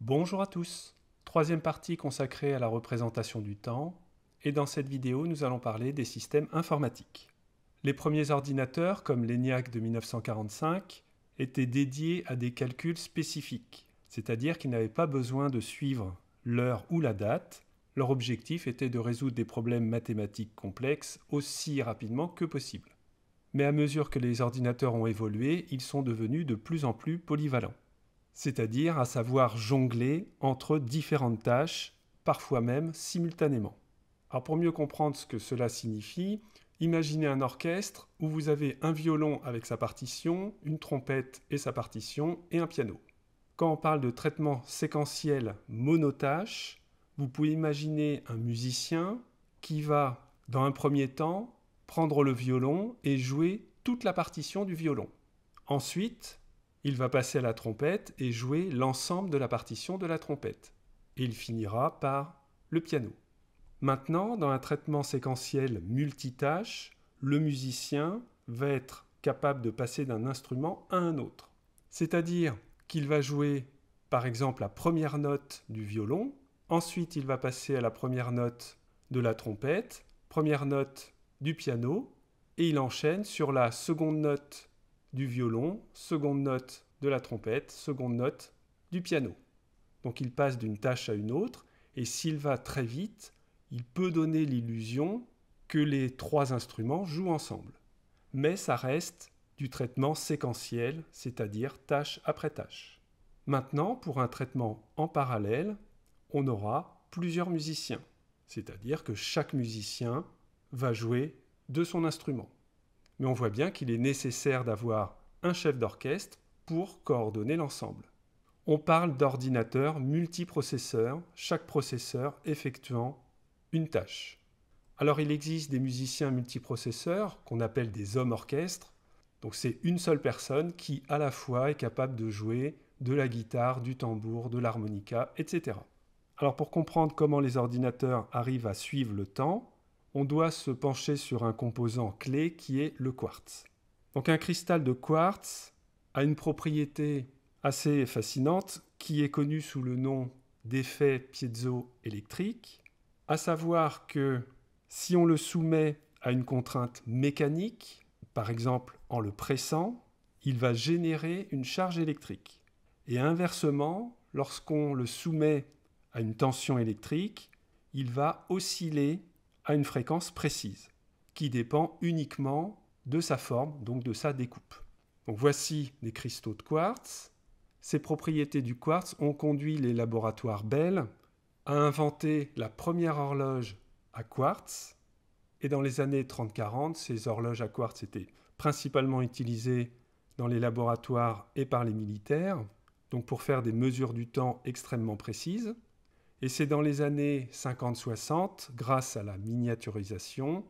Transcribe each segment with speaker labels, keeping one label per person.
Speaker 1: Bonjour à tous Troisième partie consacrée à la représentation du temps, et dans cette vidéo nous allons parler des systèmes informatiques. Les premiers ordinateurs, comme l'ENIAC de 1945, étaient dédiés à des calculs spécifiques, c'est-à-dire qu'ils n'avaient pas besoin de suivre l'heure ou la date, leur objectif était de résoudre des problèmes mathématiques complexes aussi rapidement que possible. Mais à mesure que les ordinateurs ont évolué, ils sont devenus de plus en plus polyvalents c'est-à-dire à savoir jongler entre différentes tâches, parfois même simultanément. Alors pour mieux comprendre ce que cela signifie, imaginez un orchestre où vous avez un violon avec sa partition, une trompette et sa partition, et un piano. Quand on parle de traitement séquentiel monotâche, vous pouvez imaginer un musicien qui va, dans un premier temps, prendre le violon et jouer toute la partition du violon. Ensuite, il va passer à la trompette et jouer l'ensemble de la partition de la trompette. Et il finira par le piano. Maintenant, dans un traitement séquentiel multitâche, le musicien va être capable de passer d'un instrument à un autre. C'est-à-dire qu'il va jouer par exemple la première note du violon, ensuite il va passer à la première note de la trompette, première note du piano, et il enchaîne sur la seconde note du violon, seconde note de la trompette, seconde note du piano. Donc il passe d'une tâche à une autre, et s'il va très vite, il peut donner l'illusion que les trois instruments jouent ensemble. Mais ça reste du traitement séquentiel, c'est-à-dire tâche après tâche. Maintenant, pour un traitement en parallèle, on aura plusieurs musiciens, c'est-à-dire que chaque musicien va jouer de son instrument mais on voit bien qu'il est nécessaire d'avoir un chef d'orchestre pour coordonner l'ensemble. On parle d'ordinateur multiprocesseur, chaque processeur effectuant une tâche. Alors il existe des musiciens multiprocesseurs qu'on appelle des hommes orchestres. Donc c'est une seule personne qui à la fois est capable de jouer de la guitare, du tambour, de l'harmonica, etc. Alors pour comprendre comment les ordinateurs arrivent à suivre le temps, on doit se pencher sur un composant clé qui est le quartz. Donc un cristal de quartz a une propriété assez fascinante qui est connue sous le nom d'effet piezoélectrique, à savoir que si on le soumet à une contrainte mécanique, par exemple en le pressant, il va générer une charge électrique. Et inversement, lorsqu'on le soumet à une tension électrique, il va osciller à une fréquence précise, qui dépend uniquement de sa forme, donc de sa découpe. Donc voici des cristaux de quartz. Ces propriétés du quartz ont conduit les laboratoires Bell à inventer la première horloge à quartz. Et dans les années 30-40, ces horloges à quartz étaient principalement utilisées dans les laboratoires et par les militaires, donc pour faire des mesures du temps extrêmement précises. Et c'est dans les années 50-60, grâce à la miniaturisation,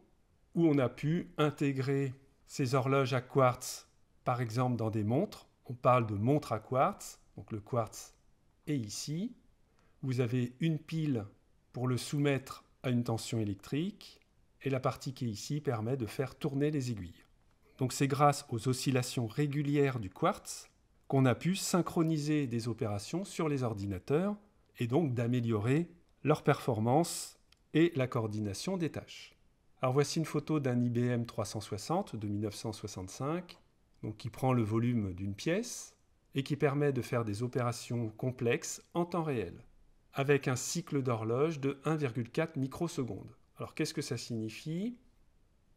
Speaker 1: où on a pu intégrer ces horloges à quartz, par exemple dans des montres. On parle de montres à quartz, donc le quartz est ici. Vous avez une pile pour le soumettre à une tension électrique, et la partie qui est ici permet de faire tourner les aiguilles. Donc c'est grâce aux oscillations régulières du quartz qu'on a pu synchroniser des opérations sur les ordinateurs et donc d'améliorer leur performance et la coordination des tâches. Alors voici une photo d'un IBM 360 de 1965, qui prend le volume d'une pièce et qui permet de faire des opérations complexes en temps réel, avec un cycle d'horloge de 1,4 microsecondes. Alors qu'est-ce que ça signifie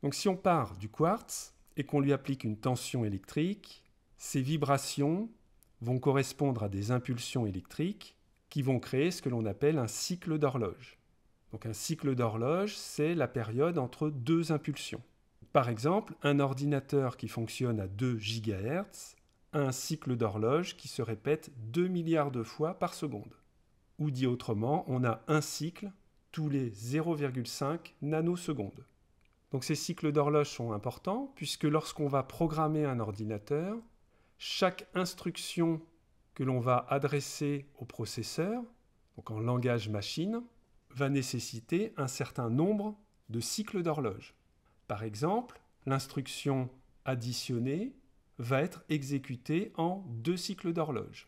Speaker 1: Donc si on part du quartz et qu'on lui applique une tension électrique, ces vibrations vont correspondre à des impulsions électriques qui vont créer ce que l'on appelle un cycle d'horloge. Donc un cycle d'horloge, c'est la période entre deux impulsions. Par exemple, un ordinateur qui fonctionne à 2 GHz a un cycle d'horloge qui se répète 2 milliards de fois par seconde. Ou dit autrement, on a un cycle tous les 0,5 nanosecondes. Donc ces cycles d'horloge sont importants puisque lorsqu'on va programmer un ordinateur, chaque instruction que l'on va adresser au processeur, donc en langage machine, va nécessiter un certain nombre de cycles d'horloge. Par exemple, l'instruction additionnée va être exécutée en deux cycles d'horloge.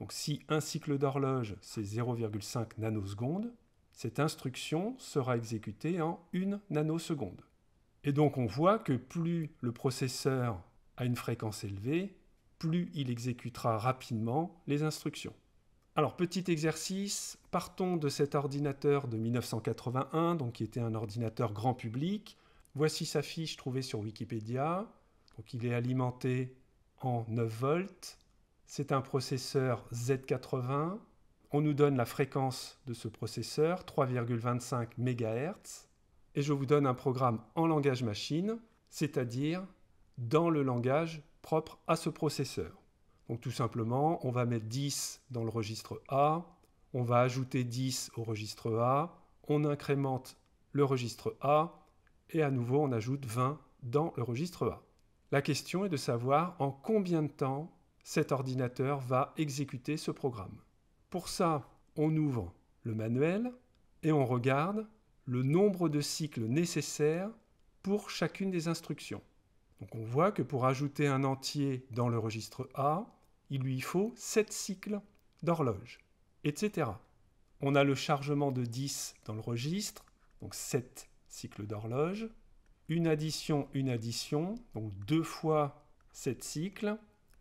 Speaker 1: Donc si un cycle d'horloge, c'est 0,5 nanosecondes, cette instruction sera exécutée en une nanoseconde. Et donc on voit que plus le processeur a une fréquence élevée, plus il exécutera rapidement les instructions. Alors, petit exercice, partons de cet ordinateur de 1981, donc qui était un ordinateur grand public. Voici sa fiche trouvée sur Wikipédia. Donc, il est alimenté en 9 volts. C'est un processeur Z80. On nous donne la fréquence de ce processeur, 3,25 MHz. Et je vous donne un programme en langage machine, c'est-à-dire dans le langage propre à ce processeur. Donc tout simplement, on va mettre 10 dans le registre A, on va ajouter 10 au registre A, on incrémente le registre A, et à nouveau on ajoute 20 dans le registre A. La question est de savoir en combien de temps cet ordinateur va exécuter ce programme. Pour ça, on ouvre le manuel et on regarde le nombre de cycles nécessaires pour chacune des instructions. Donc on voit que pour ajouter un entier dans le registre A, il lui faut 7 cycles d'horloge, etc. On a le chargement de 10 dans le registre, donc 7 cycles d'horloge. Une addition, une addition, donc 2 fois 7 cycles.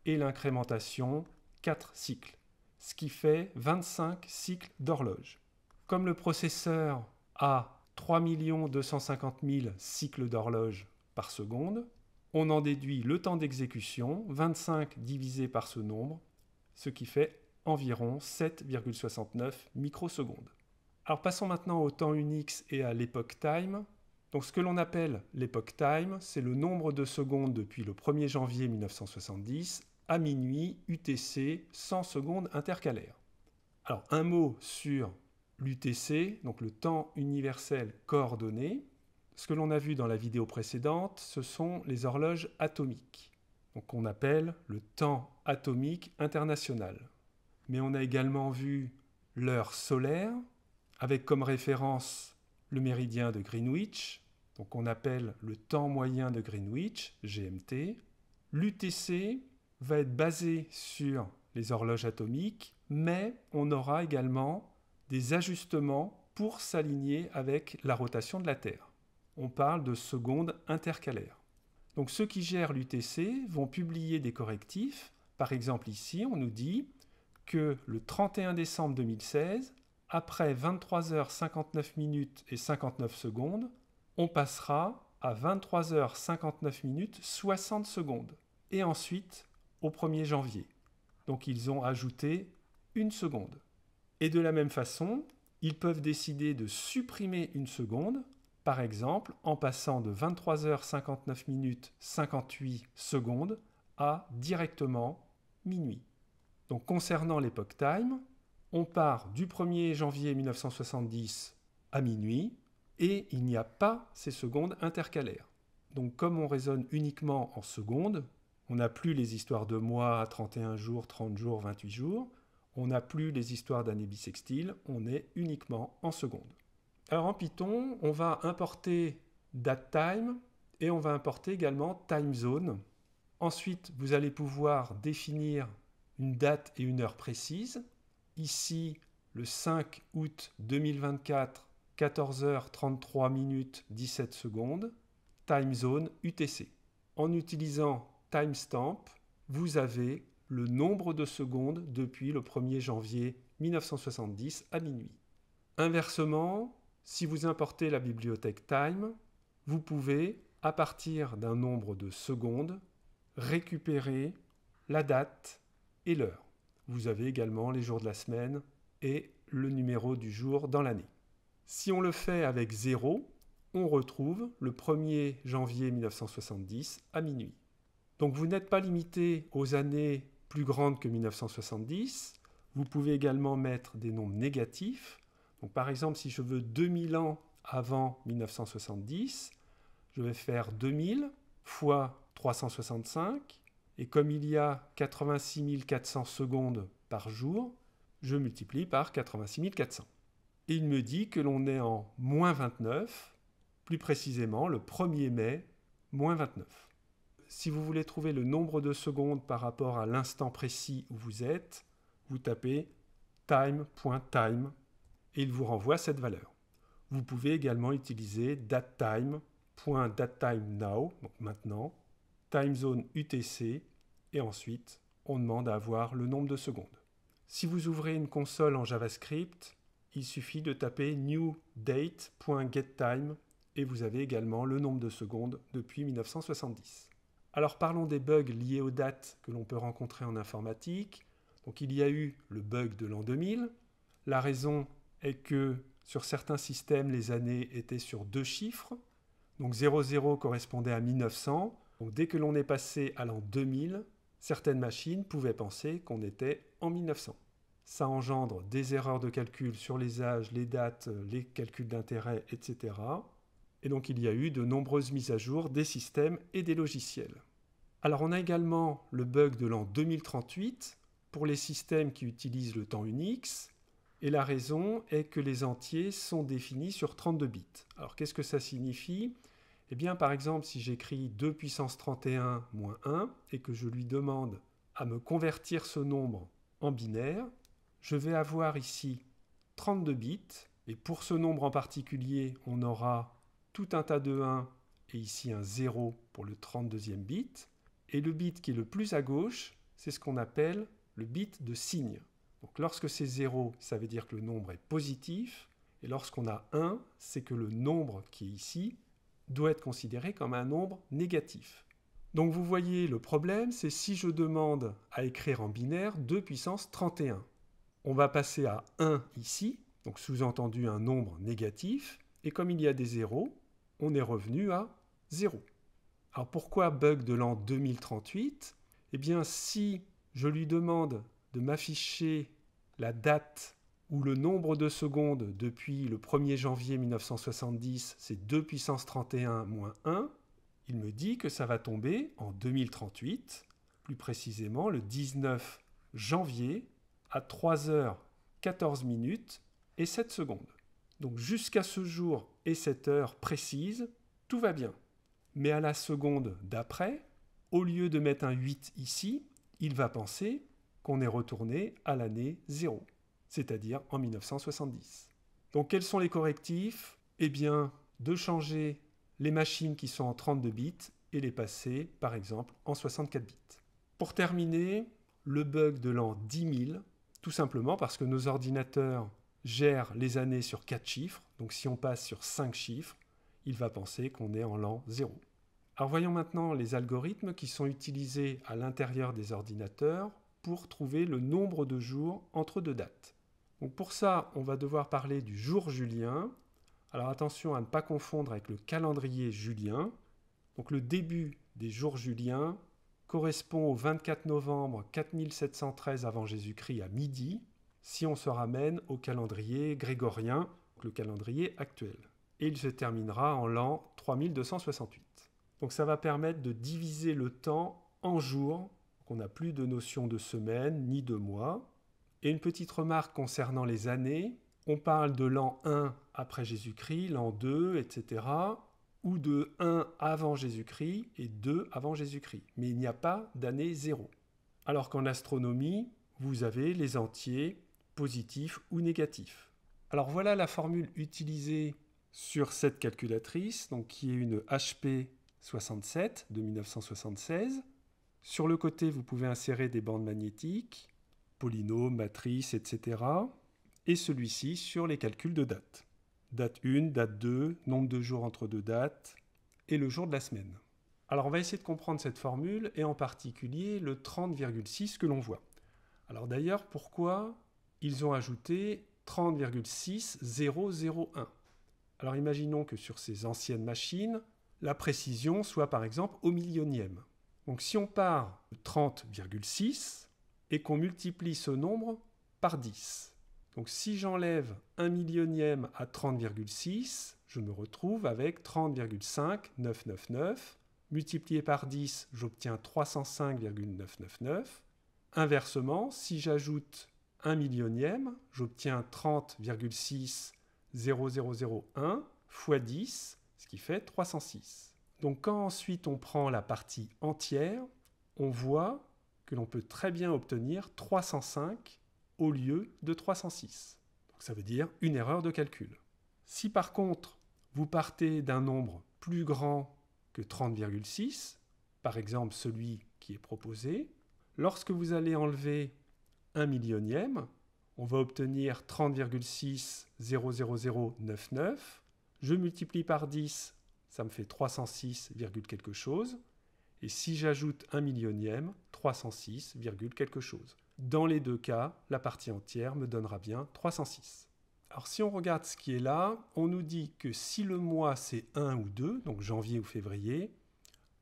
Speaker 1: Et l'incrémentation, 4 cycles, ce qui fait 25 cycles d'horloge. Comme le processeur a 3 250 000 cycles d'horloge par seconde, on en déduit le temps d'exécution, 25 divisé par ce nombre, ce qui fait environ 7,69 microsecondes. Alors passons maintenant au temps Unix et à l'époque time. Donc ce que l'on appelle l'époque time, c'est le nombre de secondes depuis le 1er janvier 1970 à minuit UTC 100 secondes intercalaires. Alors un mot sur l'UTC, donc le temps universel coordonné ce que l'on a vu dans la vidéo précédente, ce sont les horloges atomiques, qu'on appelle le temps atomique international. Mais on a également vu l'heure solaire, avec comme référence le méridien de Greenwich, donc on appelle le temps moyen de Greenwich, GMT. L'UTC va être basé sur les horloges atomiques, mais on aura également des ajustements pour s'aligner avec la rotation de la Terre on parle de secondes intercalaire. Donc ceux qui gèrent l'UTC vont publier des correctifs. Par exemple ici, on nous dit que le 31 décembre 2016, après 23h59 minutes et 59 secondes, on passera à 23h59 minutes 60 secondes et ensuite au 1er janvier. Donc ils ont ajouté une seconde. Et de la même façon, ils peuvent décider de supprimer une seconde par exemple en passant de 23h59 minutes 58 secondes à directement minuit. Donc concernant l'époque time, on part du 1er janvier 1970 à minuit et il n'y a pas ces secondes intercalaires. Donc comme on raisonne uniquement en secondes, on n'a plus les histoires de mois, 31 jours, 30 jours, 28 jours, on n'a plus les histoires d'années bissextiles, on est uniquement en secondes. Alors en Python, on va importer datetime et on va importer également timezone. Ensuite, vous allez pouvoir définir une date et une heure précises. Ici, le 5 août 2024, 14h33 minutes 17 secondes, TimeZone UTC. En utilisant timestamp, vous avez le nombre de secondes depuis le 1er janvier 1970 à minuit. Inversement, si vous importez la bibliothèque Time, vous pouvez, à partir d'un nombre de secondes, récupérer la date et l'heure. Vous avez également les jours de la semaine et le numéro du jour dans l'année. Si on le fait avec 0, on retrouve le 1er janvier 1970 à minuit. Donc vous n'êtes pas limité aux années plus grandes que 1970. Vous pouvez également mettre des nombres négatifs par exemple, si je veux 2000 ans avant 1970, je vais faire 2000 fois 365, et comme il y a 86 400 secondes par jour, je multiplie par 86 400. Et il me dit que l'on est en moins 29, plus précisément le 1er mai, moins 29. Si vous voulez trouver le nombre de secondes par rapport à l'instant précis où vous êtes, vous tapez time.time et il vous renvoie cette valeur. Vous pouvez également utiliser datetime.datetime.now, donc maintenant, timezone UTC, et ensuite, on demande à avoir le nombre de secondes. Si vous ouvrez une console en JavaScript, il suffit de taper new date.gettime et vous avez également le nombre de secondes depuis 1970. Alors parlons des bugs liés aux dates que l'on peut rencontrer en informatique. Donc il y a eu le bug de l'an 2000. La raison et que sur certains systèmes, les années étaient sur deux chiffres. Donc 00 correspondait à 1900. Donc dès que l'on est passé à l'an 2000, certaines machines pouvaient penser qu'on était en 1900. Ça engendre des erreurs de calcul sur les âges, les dates, les calculs d'intérêt, etc. Et donc il y a eu de nombreuses mises à jour des systèmes et des logiciels. Alors on a également le bug de l'an 2038 pour les systèmes qui utilisent le temps Unix, et la raison est que les entiers sont définis sur 32 bits. Alors qu'est-ce que ça signifie Eh bien par exemple si j'écris 2 puissance 31 moins 1 et que je lui demande à me convertir ce nombre en binaire, je vais avoir ici 32 bits et pour ce nombre en particulier on aura tout un tas de 1 et ici un 0 pour le 32e bit. Et le bit qui est le plus à gauche, c'est ce qu'on appelle le bit de signe. Donc lorsque c'est 0, ça veut dire que le nombre est positif, et lorsqu'on a 1, c'est que le nombre qui est ici doit être considéré comme un nombre négatif. Donc vous voyez, le problème, c'est si je demande à écrire en binaire 2 puissance 31. On va passer à 1 ici, donc sous-entendu un nombre négatif, et comme il y a des zéros, on est revenu à 0. Alors pourquoi bug de l'an 2038 Eh bien si je lui demande de m'afficher la date où le nombre de secondes depuis le 1er janvier 1970, c'est 2 puissance 31 moins 1, il me dit que ça va tomber en 2038, plus précisément le 19 janvier à 3h14 minutes et 7 secondes. Donc jusqu'à ce jour et cette heure précise, tout va bien. Mais à la seconde d'après, au lieu de mettre un 8 ici, il va penser qu'on est retourné à l'année 0, c'est-à-dire en 1970. Donc quels sont les correctifs Eh bien, de changer les machines qui sont en 32 bits et les passer, par exemple, en 64 bits. Pour terminer, le bug de l'an 10 000, tout simplement parce que nos ordinateurs gèrent les années sur 4 chiffres, donc si on passe sur 5 chiffres, il va penser qu'on est en l'an 0. Alors voyons maintenant les algorithmes qui sont utilisés à l'intérieur des ordinateurs pour trouver le nombre de jours entre deux dates. pour ça, on va devoir parler du jour julien. Alors attention à ne pas confondre avec le calendrier julien. Donc le début des jours juliens correspond au 24 novembre 4713 avant Jésus-Christ à midi, si on se ramène au calendrier grégorien, le calendrier actuel. Et il se terminera en l'an 3268. Donc ça va permettre de diviser le temps en jours qu'on n'a plus de notion de semaine ni de mois. Et une petite remarque concernant les années, on parle de l'an 1 après Jésus-Christ, l'an 2, etc., ou de 1 avant Jésus-Christ et 2 avant Jésus-Christ, mais il n'y a pas d'année 0. Alors qu'en astronomie, vous avez les entiers positifs ou négatifs. Alors voilà la formule utilisée sur cette calculatrice, donc qui est une HP 67 de 1976. Sur le côté, vous pouvez insérer des bandes magnétiques, polynômes, matrices, etc. Et celui-ci sur les calculs de date. Date 1, date 2, nombre de jours entre deux dates et le jour de la semaine. Alors on va essayer de comprendre cette formule et en particulier le 30,6 que l'on voit. Alors d'ailleurs, pourquoi ils ont ajouté 30,6001 Alors imaginons que sur ces anciennes machines, la précision soit par exemple au millionième. Donc si on part de 30,6 et qu'on multiplie ce nombre par 10, donc si j'enlève 1 millionième à 30,6, je me retrouve avec 30,5999. Multiplié par 10, j'obtiens 305,999. Inversement, si j'ajoute 1 millionième, j'obtiens 30,6001 fois 10, ce qui fait 306. Donc quand ensuite on prend la partie entière, on voit que l'on peut très bien obtenir 305 au lieu de 306. Donc ça veut dire une erreur de calcul. Si par contre vous partez d'un nombre plus grand que 30,6, par exemple celui qui est proposé, lorsque vous allez enlever un millionième, on va obtenir 30,600099. Je multiplie par 10 ça me fait 306, quelque chose. Et si j'ajoute un millionième, 306, quelque chose. Dans les deux cas, la partie entière me donnera bien 306. Alors si on regarde ce qui est là, on nous dit que si le mois c'est 1 ou 2, donc janvier ou février,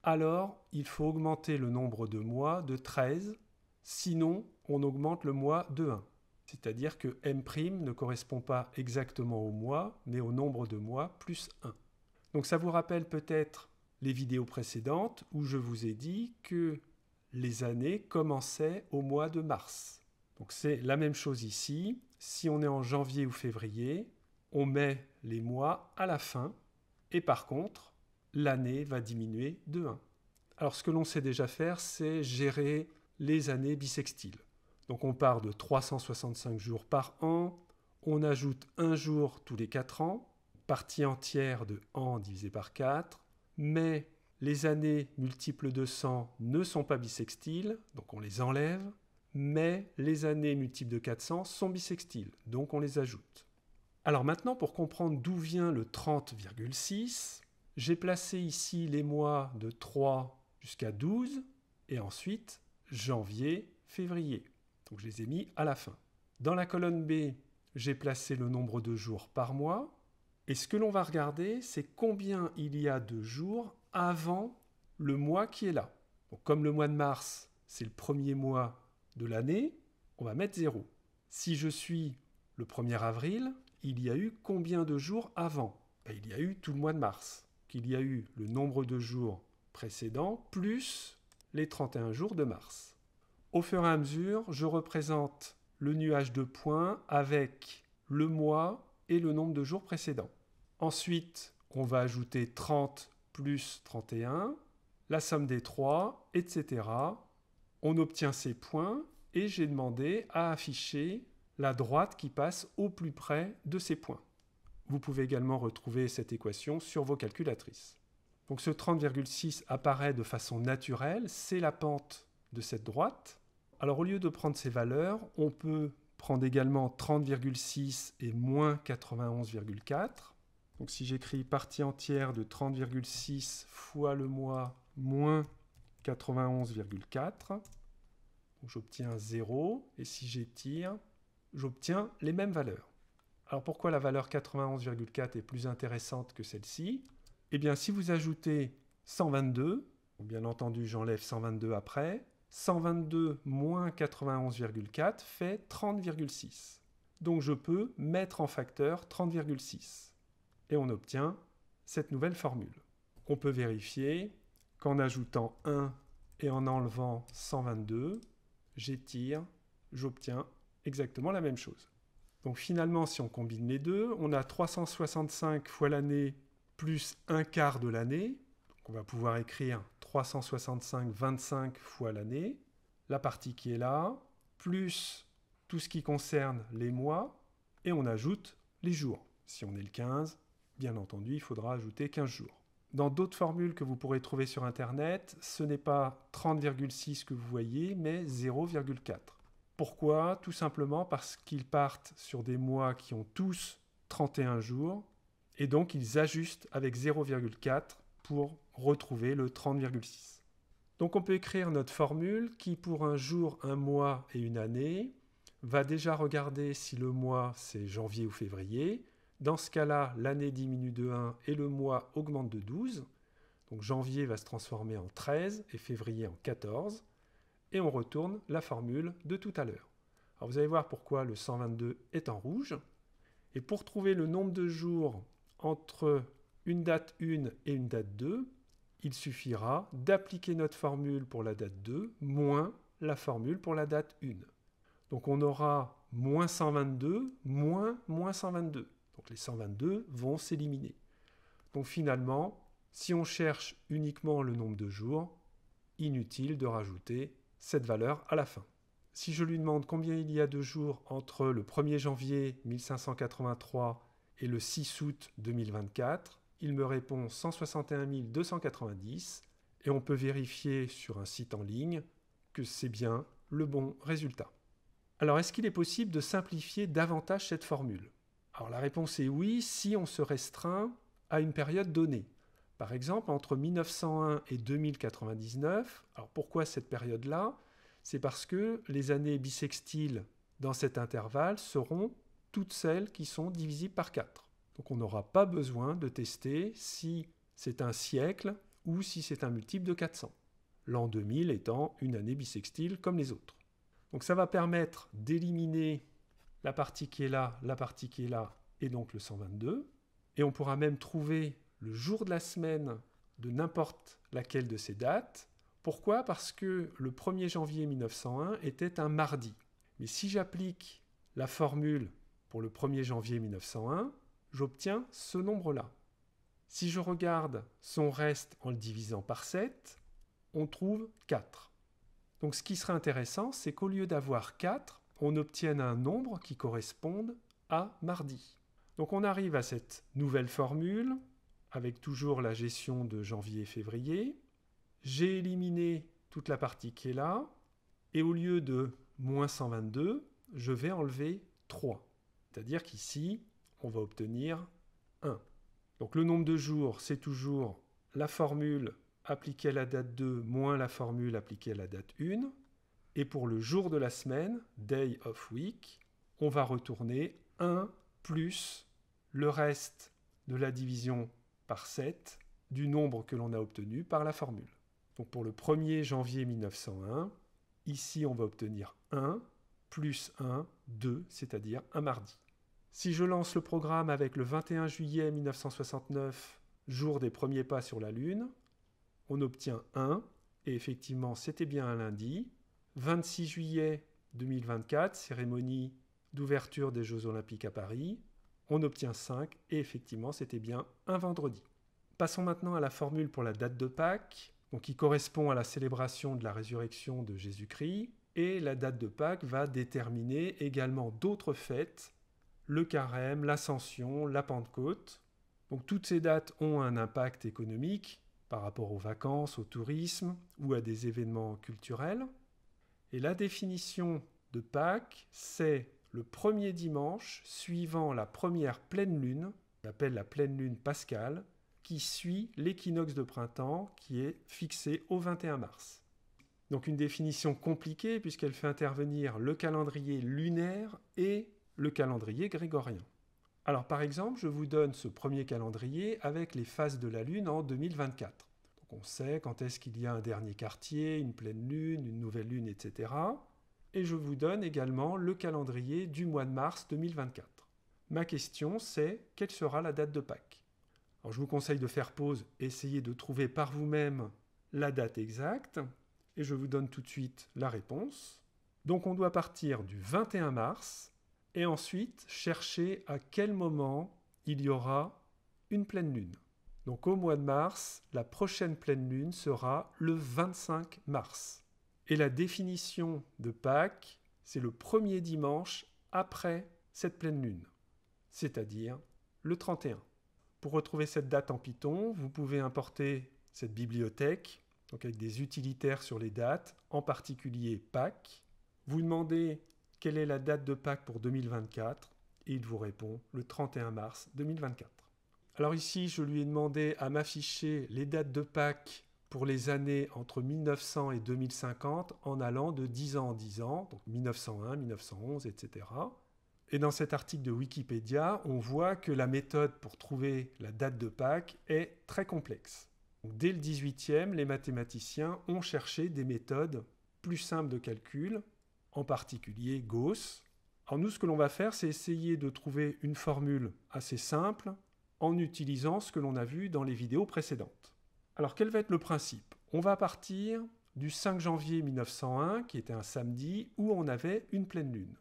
Speaker 1: alors il faut augmenter le nombre de mois de 13, sinon on augmente le mois de 1. C'est-à-dire que M' ne correspond pas exactement au mois, mais au nombre de mois plus 1. Donc ça vous rappelle peut-être les vidéos précédentes où je vous ai dit que les années commençaient au mois de mars. Donc c'est la même chose ici. Si on est en janvier ou février, on met les mois à la fin et par contre, l'année va diminuer de 1. Alors ce que l'on sait déjà faire, c'est gérer les années bissextiles. Donc on part de 365 jours par an, on ajoute un jour tous les 4 ans, partie entière de en divisé par 4, mais les années multiples de 100 ne sont pas bisextiles donc on les enlève, mais les années multiples de 400 sont bisextiles donc on les ajoute. Alors maintenant, pour comprendre d'où vient le 30,6, j'ai placé ici les mois de 3 jusqu'à 12, et ensuite janvier, février. Donc je les ai mis à la fin. Dans la colonne B, j'ai placé le nombre de jours par mois, et ce que l'on va regarder, c'est combien il y a de jours avant le mois qui est là. comme le mois de mars, c'est le premier mois de l'année, on va mettre 0. Si je suis le 1er avril, il y a eu combien de jours avant ben, Il y a eu tout le mois de mars. Qu'il y a eu le nombre de jours précédents plus les 31 jours de mars. Au fur et à mesure, je représente le nuage de points avec le mois et le nombre de jours précédents. Ensuite, on va ajouter 30 plus 31, la somme des 3, etc. On obtient ces points et j'ai demandé à afficher la droite qui passe au plus près de ces points. Vous pouvez également retrouver cette équation sur vos calculatrices. Donc ce 30,6 apparaît de façon naturelle, c'est la pente de cette droite. Alors au lieu de prendre ces valeurs, on peut prendre également 30,6 et moins 91,4. Donc si j'écris partie entière de 30,6 fois le mois moins 91,4, j'obtiens 0, et si j'étire, j'obtiens les mêmes valeurs. Alors pourquoi la valeur 91,4 est plus intéressante que celle-ci Eh bien si vous ajoutez 122, bien entendu j'enlève 122 après, 122 moins 91,4 fait 30,6. Donc je peux mettre en facteur 30,6. Et on obtient cette nouvelle formule. On peut vérifier qu'en ajoutant 1 et en enlevant 122, j'étire, j'obtiens exactement la même chose. Donc finalement, si on combine les deux, on a 365 fois l'année plus un quart de l'année. On va pouvoir écrire 365 25 fois l'année, la partie qui est là, plus tout ce qui concerne les mois, et on ajoute les jours. Si on est le 15, bien entendu, il faudra ajouter 15 jours. Dans d'autres formules que vous pourrez trouver sur Internet, ce n'est pas 30,6 que vous voyez, mais 0,4. Pourquoi Tout simplement parce qu'ils partent sur des mois qui ont tous 31 jours, et donc ils ajustent avec 0,4 pour retrouver le 30,6. Donc on peut écrire notre formule qui pour un jour, un mois et une année va déjà regarder si le mois c'est janvier ou février. Dans ce cas-là, l'année diminue de 1 et le mois augmente de 12. Donc janvier va se transformer en 13 et février en 14. Et on retourne la formule de tout à l'heure. Alors vous allez voir pourquoi le 122 est en rouge. Et pour trouver le nombre de jours entre une date 1 et une date 2, il suffira d'appliquer notre formule pour la date 2 moins la formule pour la date 1. Donc on aura moins 122 moins moins 122. Donc les 122 vont s'éliminer. Donc finalement, si on cherche uniquement le nombre de jours, inutile de rajouter cette valeur à la fin. Si je lui demande combien il y a de jours entre le 1er janvier 1583 et le 6 août 2024, il me répond 161 290 et on peut vérifier sur un site en ligne que c'est bien le bon résultat. Alors est-ce qu'il est possible de simplifier davantage cette formule Alors la réponse est oui si on se restreint à une période donnée. Par exemple, entre 1901 et 2099, alors pourquoi cette période-là C'est parce que les années bissextiles dans cet intervalle seront toutes celles qui sont divisibles par 4. Donc on n'aura pas besoin de tester si c'est un siècle ou si c'est un multiple de 400, l'an 2000 étant une année bissextile comme les autres. Donc ça va permettre d'éliminer la partie qui est là, la partie qui est là, et donc le 122. Et on pourra même trouver le jour de la semaine de n'importe laquelle de ces dates. Pourquoi Parce que le 1er janvier 1901 était un mardi. Mais si j'applique la formule pour le 1er janvier 1901, j'obtiens ce nombre-là. Si je regarde son reste en le divisant par 7, on trouve 4. Donc ce qui serait intéressant, c'est qu'au lieu d'avoir 4, on obtienne un nombre qui corresponde à mardi. Donc on arrive à cette nouvelle formule, avec toujours la gestion de janvier et février. J'ai éliminé toute la partie qui est là, et au lieu de moins 122, je vais enlever 3. C'est-à-dire qu'ici, on va obtenir 1. Donc le nombre de jours, c'est toujours la formule appliquée à la date 2 moins la formule appliquée à la date 1. Et pour le jour de la semaine, day of week, on va retourner 1 plus le reste de la division par 7 du nombre que l'on a obtenu par la formule. Donc pour le 1er janvier 1901, ici on va obtenir 1 plus 1, 2, c'est-à-dire un mardi. Si je lance le programme avec le 21 juillet 1969, jour des premiers pas sur la Lune, on obtient 1, et effectivement c'était bien un lundi. 26 juillet 2024, cérémonie d'ouverture des Jeux olympiques à Paris, on obtient 5, et effectivement c'était bien un vendredi. Passons maintenant à la formule pour la date de Pâques, qui correspond à la célébration de la résurrection de Jésus-Christ, et la date de Pâques va déterminer également d'autres fêtes le carême, l'ascension, la Pentecôte. Donc toutes ces dates ont un impact économique par rapport aux vacances, au tourisme ou à des événements culturels. Et la définition de Pâques, c'est le premier dimanche suivant la première pleine lune, qu'on appelle la pleine lune pascale, qui suit l'équinoxe de printemps qui est fixé au 21 mars. Donc une définition compliquée puisqu'elle fait intervenir le calendrier lunaire et le calendrier grégorien. Alors par exemple, je vous donne ce premier calendrier avec les phases de la Lune en 2024. Donc on sait quand est-ce qu'il y a un dernier quartier, une pleine Lune, une nouvelle Lune, etc. Et je vous donne également le calendrier du mois de mars 2024. Ma question c'est quelle sera la date de Pâques Alors je vous conseille de faire pause, essayez de trouver par vous-même la date exacte, et je vous donne tout de suite la réponse. Donc on doit partir du 21 mars et ensuite chercher à quel moment il y aura une pleine lune. Donc au mois de mars, la prochaine pleine lune sera le 25 mars. Et la définition de Pâques, c'est le premier dimanche après cette pleine lune, c'est-à-dire le 31. Pour retrouver cette date en Python, vous pouvez importer cette bibliothèque, donc avec des utilitaires sur les dates, en particulier Pâques. Vous demandez quelle est la date de Pâques pour 2024 Et il vous répond le 31 mars 2024. Alors ici, je lui ai demandé à m'afficher les dates de Pâques pour les années entre 1900 et 2050 en allant de 10 ans en 10 ans, donc 1901, 1911, etc. Et dans cet article de Wikipédia, on voit que la méthode pour trouver la date de Pâques est très complexe. dès le 18e, les mathématiciens ont cherché des méthodes plus simples de calcul en particulier Gauss. Alors nous, ce que l'on va faire, c'est essayer de trouver une formule assez simple en utilisant ce que l'on a vu dans les vidéos précédentes. Alors quel va être le principe On va partir du 5 janvier 1901, qui était un samedi, où on avait une pleine lune.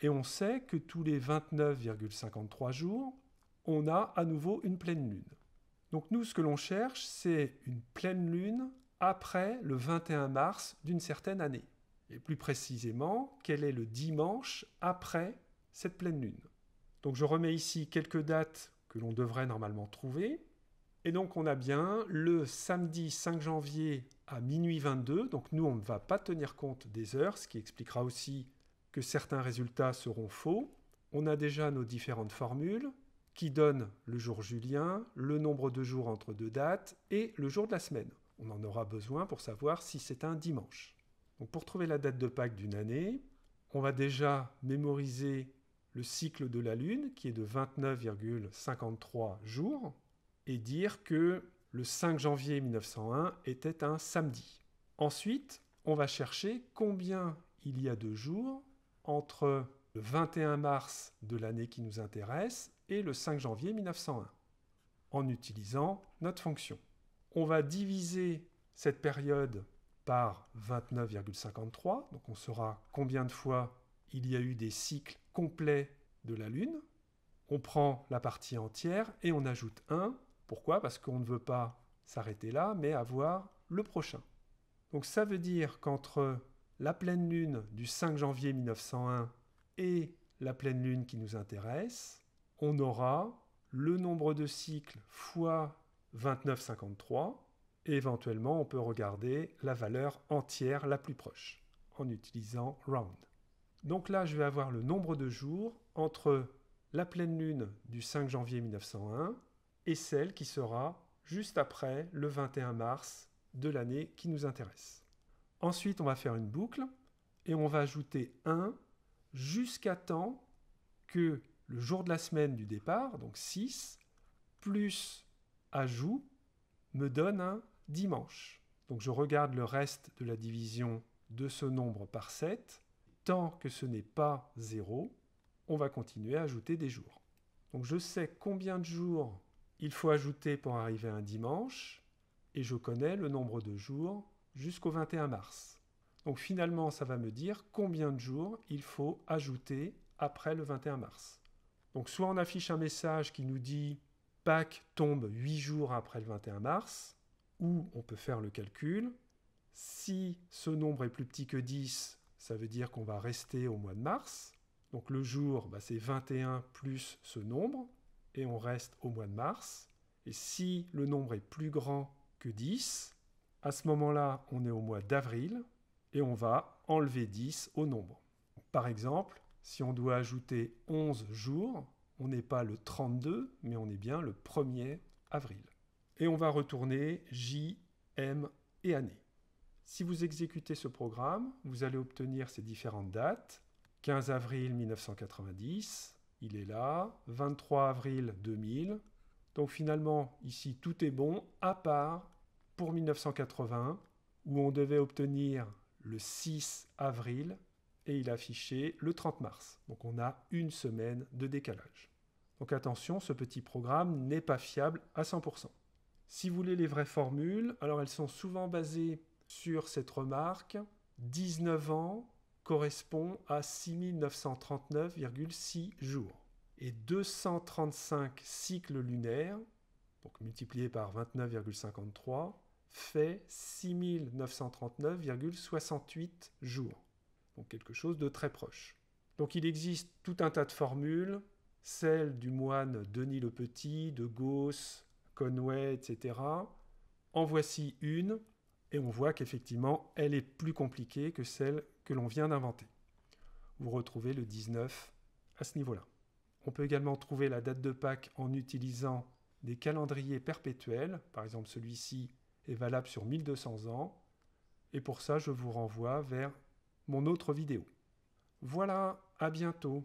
Speaker 1: Et on sait que tous les 29,53 jours, on a à nouveau une pleine lune. Donc nous, ce que l'on cherche, c'est une pleine lune après le 21 mars d'une certaine année et plus précisément, quel est le dimanche après cette pleine lune. Donc je remets ici quelques dates que l'on devrait normalement trouver. Et donc on a bien le samedi 5 janvier à minuit 22, donc nous on ne va pas tenir compte des heures, ce qui expliquera aussi que certains résultats seront faux. On a déjà nos différentes formules qui donnent le jour julien, le nombre de jours entre deux dates et le jour de la semaine. On en aura besoin pour savoir si c'est un dimanche pour trouver la date de Pâques d'une année, on va déjà mémoriser le cycle de la Lune, qui est de 29,53 jours, et dire que le 5 janvier 1901 était un samedi. Ensuite, on va chercher combien il y a de jours entre le 21 mars de l'année qui nous intéresse et le 5 janvier 1901, en utilisant notre fonction. On va diviser cette période par 29,53. Donc on saura combien de fois il y a eu des cycles complets de la Lune. On prend la partie entière et on ajoute 1. Pourquoi Parce qu'on ne veut pas s'arrêter là, mais avoir le prochain. Donc ça veut dire qu'entre la pleine Lune du 5 janvier 1901 et la pleine Lune qui nous intéresse, on aura le nombre de cycles fois 29,53 éventuellement, on peut regarder la valeur entière la plus proche en utilisant round. Donc là, je vais avoir le nombre de jours entre la pleine lune du 5 janvier 1901 et celle qui sera juste après le 21 mars de l'année qui nous intéresse. Ensuite, on va faire une boucle et on va ajouter 1 jusqu'à temps que le jour de la semaine du départ, donc 6, plus ajout, me donne un dimanche. Donc je regarde le reste de la division de ce nombre par 7. Tant que ce n'est pas 0, on va continuer à ajouter des jours. Donc je sais combien de jours il faut ajouter pour arriver à un dimanche, et je connais le nombre de jours jusqu'au 21 mars. Donc finalement, ça va me dire combien de jours il faut ajouter après le 21 mars. Donc soit on affiche un message qui nous dit Pâques tombe 8 jours après le 21 mars, où on peut faire le calcul. Si ce nombre est plus petit que 10, ça veut dire qu'on va rester au mois de mars. Donc le jour, bah, c'est 21 plus ce nombre, et on reste au mois de mars. Et si le nombre est plus grand que 10, à ce moment-là, on est au mois d'avril, et on va enlever 10 au nombre. Par exemple, si on doit ajouter 11 jours, on n'est pas le 32, mais on est bien le 1er avril et on va retourner J, M et année. Si vous exécutez ce programme, vous allez obtenir ces différentes dates. 15 avril 1990, il est là. 23 avril 2000. Donc finalement, ici, tout est bon, à part pour 1980, où on devait obtenir le 6 avril et il a affiché le 30 mars. Donc on a une semaine de décalage. Donc attention, ce petit programme n'est pas fiable à 100%. Si vous voulez les vraies formules, alors elles sont souvent basées sur cette remarque 19 ans correspond à 6939,6 jours. Et 235 cycles lunaires, donc multiplié par 29,53, fait 6939,68 jours. Donc quelque chose de très proche. Donc il existe tout un tas de formules, celles du moine Denis le Petit, de Gauss, Conway, etc. En voici une, et on voit qu'effectivement, elle est plus compliquée que celle que l'on vient d'inventer. Vous retrouvez le 19 à ce niveau-là. On peut également trouver la date de Pâques en utilisant des calendriers perpétuels, par exemple celui-ci est valable sur 1200 ans, et pour ça je vous renvoie vers mon autre vidéo. Voilà, à bientôt.